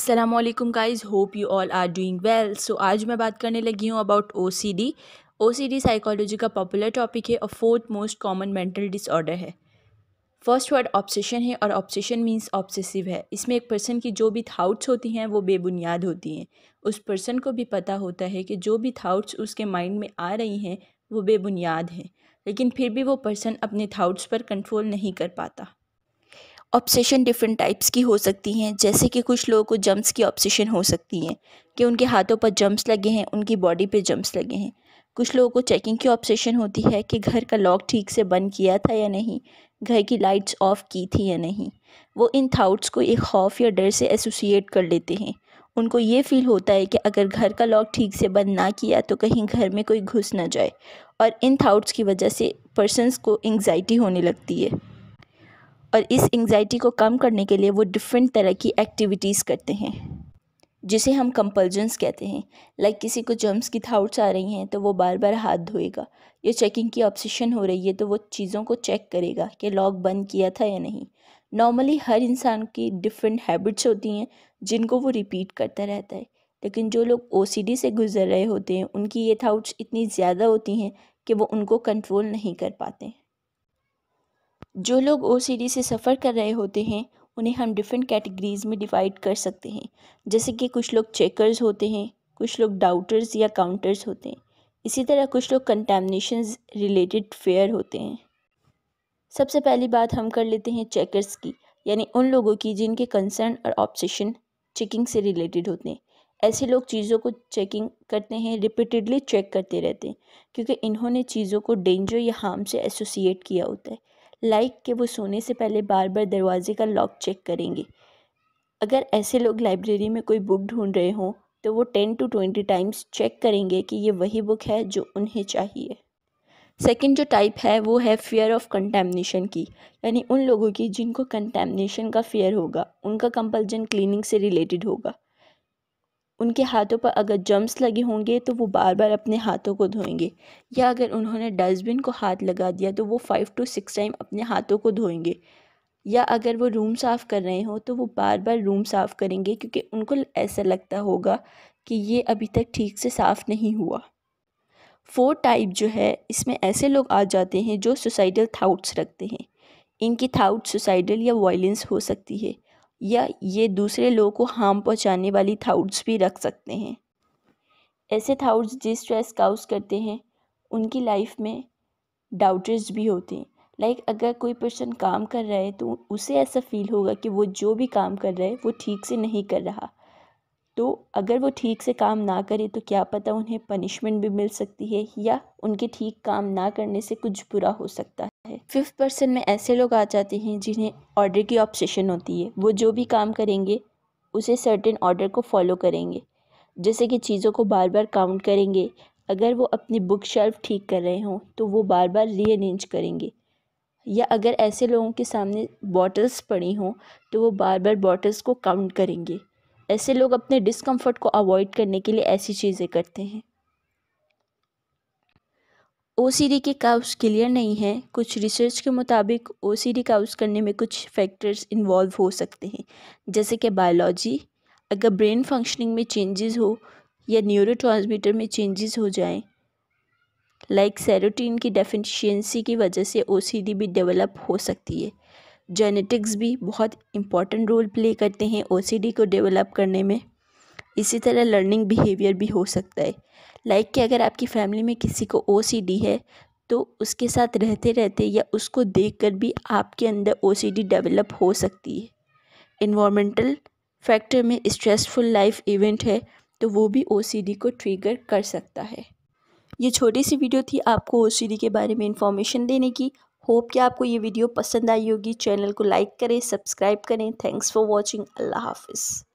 अस्सलाम वालेकुम hope you all are doing well so आज मैं बात करने लगी हूँ about O O C D C D psychology का पॉपुलर टॉपिक है और fourth most common mental disorder है फर्स्ट वर्ड ऑब्सेशन है और ऑब्सेशन मीन्स ऑब्सेसिव है इसमें एक पर्सन की जो भी थाउट्स होती हैं वो बेबुनियाद होती हैं उस पर्सन को भी पता होता है कि जो भी थाउट्स उसके माइंड में आ रही हैं वो बेबुनियाद हैं लेकिन फिर भी वो पर्सन अपने थाउट्स पर कंट्रोल नहीं कर पाता ऑब्सेशन डिफरेंट टाइप्स की हो सकती हैं जैसे कि कुछ लोगों को जम्प्स की ऑब्सेशन हो सकती हैं कि उनके हाथों पर जम्प्स लगे हैं उनकी बॉडी पे जम्प्स लगे हैं कुछ लोगों को चेकिंग की ऑब्सेशन होती है कि घर का लॉक ठीक से बंद किया था या नहीं घर की लाइट्स ऑफ की थी या नहीं वो इन थाउट्स को एक खौफ या डर से एसोसिएट कर लेते हैं उनको ये फील होता है कि अगर घर का लॉक ठीक से बंद ना किया तो कहीं घर में कोई घुस ना जाए और इन थाउट्स की वजह से पर्सनस को एंग्जाइटी होने लगती है और इस एंग्जाइटी को कम करने के लिए वो डिफरेंट तरह की एक्टिविटीज़ करते हैं जिसे हम कंपल्जन्स कहते हैं लाइक किसी को जर्म्स की थाउट्स आ रही हैं तो वो बार बार हाथ धोएगा या चेकिंग की ऑप्शिशन हो रही है तो वो चीज़ों को चेक करेगा कि लॉक बंद किया था या नहीं नॉर्मली हर इंसान की डिफरेंट हैबिट्स होती हैं जिनको वो रिपीट करता रहता है लेकिन जो लोग ओ से गुजर रहे होते हैं उनकी ये थाउट्स इतनी ज़्यादा होती हैं कि वो उनको कंट्रोल नहीं कर पाते जो लोग ओ सी डी से सफ़र कर रहे होते हैं उन्हें हम डिफरेंट कैटेगरीज़ में डिवाइड कर सकते हैं जैसे कि कुछ लोग चेकर्स होते हैं कुछ लोग डाउटर्स या काउंटर्स होते हैं इसी तरह कुछ लोग कंटेमनेशन रिलेटेड फेयर होते हैं सबसे पहली बात हम कर लेते हैं चेकर्स की यानी उन लोगों की जिनके कंसर्न और ऑब्सेशन चेकिंग से रिलेटेड होते हैं ऐसे लोग चीज़ों को चेकिंग करते हैं रिपीटेडली चेक करते रहते हैं क्योंकि इन्होंने चीज़ों को डेंजर या हार्म से एसोसिएट किया होता है लाइक कि वो सोने से पहले बार बार दरवाजे का लॉक चेक करेंगे अगर ऐसे लोग लाइब्रेरी में कोई बुक ढूंढ रहे हों तो वो ten to twenty times check करेंगे कि ये वही बुक है जो उन्हें चाहिए सेकेंड जो टाइप है वो है फ़ियर ऑफ कंटेमनेशन की यानी उन लोगों की जिनको कंटेमनेशन का फ़ियर होगा उनका कंपल्जन क्लीनिंग से रिलेटेड होगा उनके हाथों पर अगर जम्स लगे होंगे तो वो बार बार अपने हाथों को धोएंगे या अगर उन्होंने डस्टबिन को हाथ लगा दिया तो वो फ़ाइव टू सिक्स टाइम अपने हाथों को धोएंगे या अगर वो रूम साफ़ कर रहे हों तो वो बार बार रूम साफ़ करेंगे क्योंकि उनको ऐसा लगता होगा कि ये अभी तक ठीक से साफ़ नहीं हुआ फोर टाइप जो है इसमें ऐसे लोग आ जाते हैं जो सुसाइडल थाउट्स रखते हैं इनकी थाउट सुसाइडल या वायलेंस हो सकती है या ये दूसरे लोगों को हार्म पहुंचाने वाली थाउट्स भी रख सकते हैं ऐसे थाउट्स जिस स्ट्रेस काउज करते हैं उनकी लाइफ में डाउटर्स भी होते हैं लाइक like, अगर कोई पर्सन काम कर रहा है तो उसे ऐसा फील होगा कि वो जो भी काम कर रहा है वो ठीक से नहीं कर रहा तो अगर वो ठीक से काम ना करे तो क्या पता उन्हें पनिशमेंट भी मिल सकती है या उनके ठीक काम ना करने से कुछ बुरा हो सकता है फिफ्थ पर्सन में ऐसे लोग आ जाते हैं जिन्हें ऑर्डर की ऑब्सेशन होती है वो जो भी काम करेंगे उसे सर्टेन ऑर्डर को फॉलो करेंगे जैसे कि चीज़ों को बार बार काउंट करेंगे अगर वो अपनी बुक शेल्फ ठीक कर रहे हों तो वो बार बार रीअरेंज करेंगे या अगर ऐसे लोगों के सामने बॉटल्स पड़ी हों तो वो बार बार बॉटल्स को काउंट करेंगे ऐसे लोग अपने डिस्कम्फर्ट को अवॉइड करने के लिए ऐसी चीज़ें करते हैं ओसीडी के काउस क्लियर नहीं हैं कुछ रिसर्च के मुताबिक ओसीडी काउस करने में कुछ फैक्टर्स इन्वॉल्व हो सकते हैं जैसे कि बायोलॉजी अगर ब्रेन फंक्शनिंग में चेंजेस हो या न्यूरो में चेंजेस हो जाएं लाइक सेरोटीन की डेफिशियंसी की वजह से ओसीडी भी डेवलप हो सकती है जेनेटिक्स भी बहुत इम्पॉर्टेंट रोल प्ले करते हैं ओ को डेवलप करने में इसी तरह लर्निंग बिहेवियर भी हो सकता है लाइक like कि अगर आपकी फ़ैमिली में किसी को ओ है तो उसके साथ रहते रहते या उसको देख कर भी आपके अंदर ओ डेवलप हो सकती है इन्वामेंटल फैक्टर में स्ट्रेसफुल लाइफ इवेंट है तो वो भी ओ को ट्रिगर कर सकता है ये छोटी सी वीडियो थी आपको ओ के बारे में इन्फॉर्मेशन देने की होप कि आपको ये वीडियो पसंद आई होगी चैनल को लाइक करें सब्सक्राइब करें थैंक्स फॉर वॉचिंग अल्लाह हाफिज़